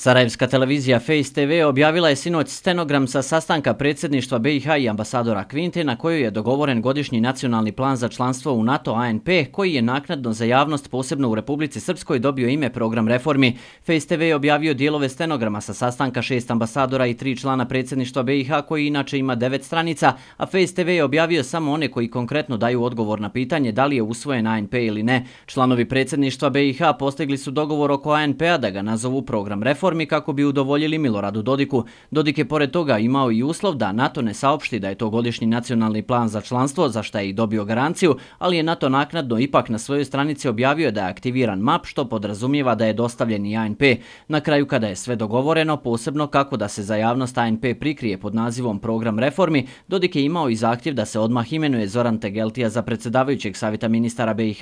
Sarajevska televizija Face TV objavila je sinoć stenogram sa sastanka predsjedništva BiH i ambasadora Kvinte na koju je dogovoren godišnji nacionalni plan za članstvo u NATO ANP koji je naknadno za javnost posebno u Republici Srpskoj dobio ime program reformi. Face TV je objavio dijelove stenograma sa sastanka šest ambasadora i tri člana predsjedništva BiH koji inače ima devet stranica, a Face TV je objavio samo one koji konkretno daju odgovor na pitanje da li je usvojen ANP ili ne. Članovi predsjedništva BiH postigli su dogovor oko ANP-a da ga nazovu program reformi reformi kako bi udovoljili Miloradu Dodiku. Dodik je pored toga imao i uslov da NATO ne saopšti da je to godišnji nacionalni plan za članstvo, za što je i dobio garanciju, ali je NATO naknadno ipak na svojoj stranici objavio da je aktiviran map, što podrazumijeva da je dostavljen i ANP. Na kraju kada je sve dogovoreno, posebno kako da se za javnost ANP prikrije pod nazivom program reformi, Dodik je imao i zahtjev da se odmah imenuje Zoran Tegeltija za predsjedavajućeg savjeta ministara BiH.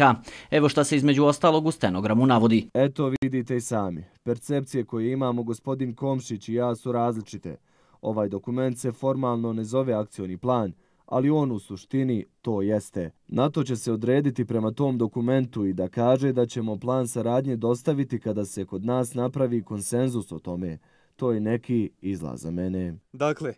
Evo što se između ostalog u stenogramu navodi. Eto vidite i sami. Percepcije koje imamo gospodin Komšić i ja su različite. Ovaj dokument se formalno ne zove akcioni plan, ali on u suštini to jeste. NATO će se odrediti prema tom dokumentu i da kaže da ćemo plan saradnje dostaviti kada se kod nas napravi konsenzus o tome. To je neki izlaz za mene. Dakle,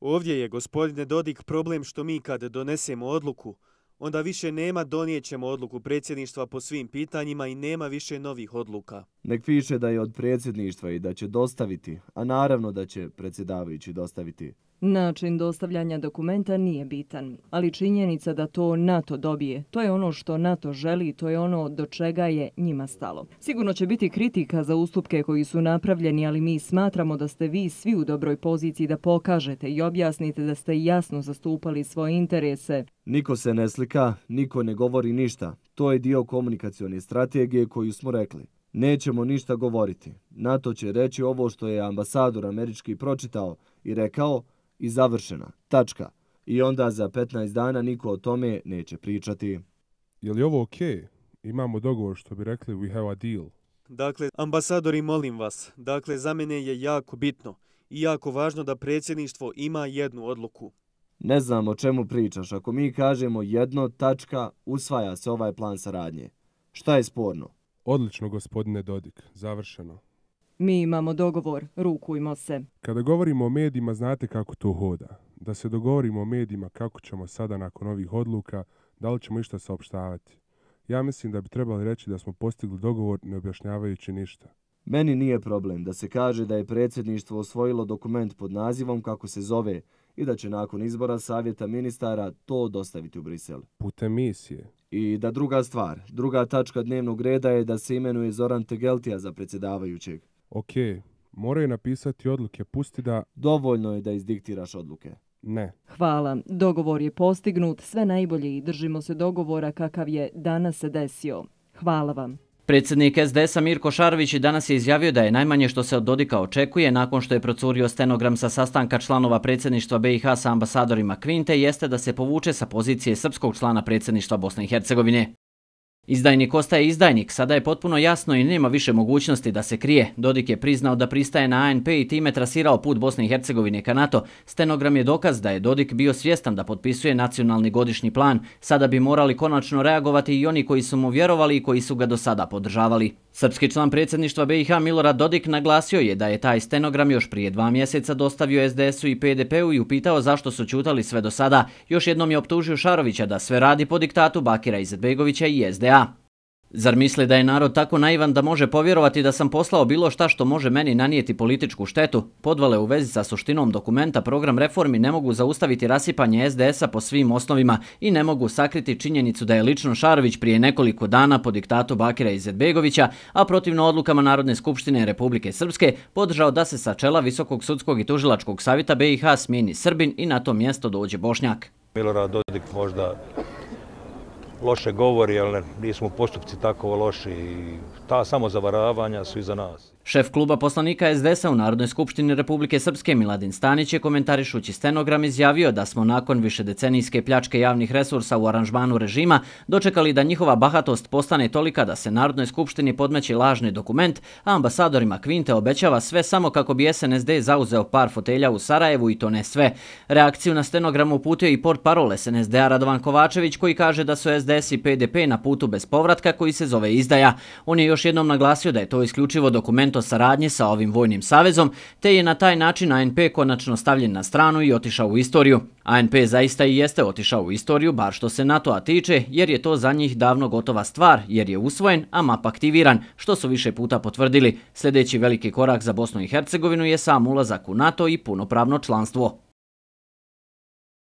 ovdje je gospodine Dodik problem što mi kad donesemo odluku, onda više nema donijećemo odluku predsjedništva po svim pitanjima i nema više novih odluka. Nek piše da je od predsjedništva i da će dostaviti, a naravno da će predsjedavajući dostaviti. Način dostavljanja dokumenta nije bitan, ali činjenica da to NATO dobije, to je ono što NATO želi, to je ono do čega je njima stalo. Sigurno će biti kritika za ustupke koji su napravljeni, ali mi smatramo da ste vi svi u dobroj poziciji da pokažete i objasnite da ste jasno zastupali svoje interese. Niko se ne slika, niko ne govori ništa. To je dio komunikacijone strategije koju smo rekli. Nećemo ništa govoriti. NATO će reći ovo što je ambasador američki pročitao i rekao, i završena, tačka. I onda za 15 dana niko o tome neće pričati. Je li ovo okej? Imamo dogovor što bi rekli we have a deal. Dakle, ambasadori, molim vas, dakle, za mene je jako bitno i jako važno da predsjedništvo ima jednu odluku. Ne znam o čemu pričaš. Ako mi kažemo jedno, tačka, usvaja se ovaj plan saradnje. Šta je sporno? Odlično, gospodine Dodik. Završeno. Mi imamo dogovor, rukujmo se. Kada govorimo o medijima, znate kako to hoda. Da se dogovorimo o medijima kako ćemo sada nakon ovih odluka, da li ćemo išta saopštavati. Ja mislim da bi trebali reći da smo postigli dogovor ne objašnjavajući ništa. Meni nije problem da se kaže da je predsjedništvo osvojilo dokument pod nazivom kako se zove i da će nakon izbora savjeta ministara to dostaviti u Brisel. Putem misije. I da druga stvar, druga tačka dnevnog reda je da se imenuje Zoran Tegeltija za predsjedavajućeg. Ok, moraju napisati odluke, pusti da... Dovoljno je da izdiktiraš odluke. Ne. Hvala, dogovor je postignut, sve najbolje i držimo se dogovora kakav je danas se desio. Hvala vam. Predsjednik SDS-a Mirko Šarvić danas je izjavio da je najmanje što se od Dodika očekuje nakon što je procurio stenogram sa sastanka članova predsjedništva BiH sa ambasadorima Kvinte jeste da se povuče sa pozicije srpskog člana predsjedništva Bosne i Hercegovine. Izdajnik ostaje izdajnik, sada je potpuno jasno i nema više mogućnosti da se krije. Dodik je priznao da pristaje na ANP i time trasirao put Bosne i Hercegovine ka NATO. Stenogram je dokaz da je Dodik bio svjestan da potpisuje nacionalni godišnji plan. Sada bi morali konačno reagovati i oni koji su mu vjerovali i koji su ga do sada podržavali. Srpski član predsjedništva BiH Milorad Dodik naglasio je da je taj stenogram još prije dva mjeseca dostavio SDS-u i PDP-u i upitao zašto su čutali sve do sada. Još jednom je optužio Šarovića da sve radi po diktatu Bakira Izetbegovića i SDA. SDA. Zar misle da je narod tako naivan da može povjerovati da sam poslao bilo šta što može meni nanijeti političku štetu? Podvale u vezi sa suštinom dokumenta program reformi ne mogu zaustaviti rasipanje SDS-a po svim osnovima i ne mogu sakriti činjenicu da je lično Šarović prije nekoliko dana po diktatu Bakira Izetbegovića, a protivno odlukama Narodne skupštine Republike Srpske, podržao da se sa čela Visokog sudskog i tužilačkog savita BiH smijeni Srbin i na to mjesto dođe Bošnjak. Milorad Dodik možda loše govori, ali nismo postupci tako loši. Ta samo zavaravanja su iza nas. Šef kluba poslanika SDS-a u Narodnoj skupštini Republike Srpske Miladin Stanić je komentarišući stenogram izjavio da smo nakon višedecenijske pljačke javnih resursa u aranžmanu režima dočekali da njihova bahatost postane tolika da se Narodnoj skupštini podmeći lažni dokument, a ambasadorima Kvinte obećava sve samo kako bi SNSD zauzeo par fotelja u Sarajevu i to ne sve. Reakciju na stenogram uputio i port parole SNSD-a Radovan Kovačević koji kaže da su SDS i PDP na putu bez povratka koji se zove izdaja. On je još jednom naglasio da je to isključivo dokument NATO saradnje sa ovim vojnim savezom, te je na taj način ANP konačno stavljen na stranu i otišao u istoriju. ANP zaista i jeste otišao u istoriju, bar što se NATO-a tiče, jer je to za njih davno gotova stvar, jer je usvojen, a map aktiviran, što su više puta potvrdili. Sljedeći veliki korak za Bosnu i Hercegovinu je sam ulazak u NATO i punopravno članstvo.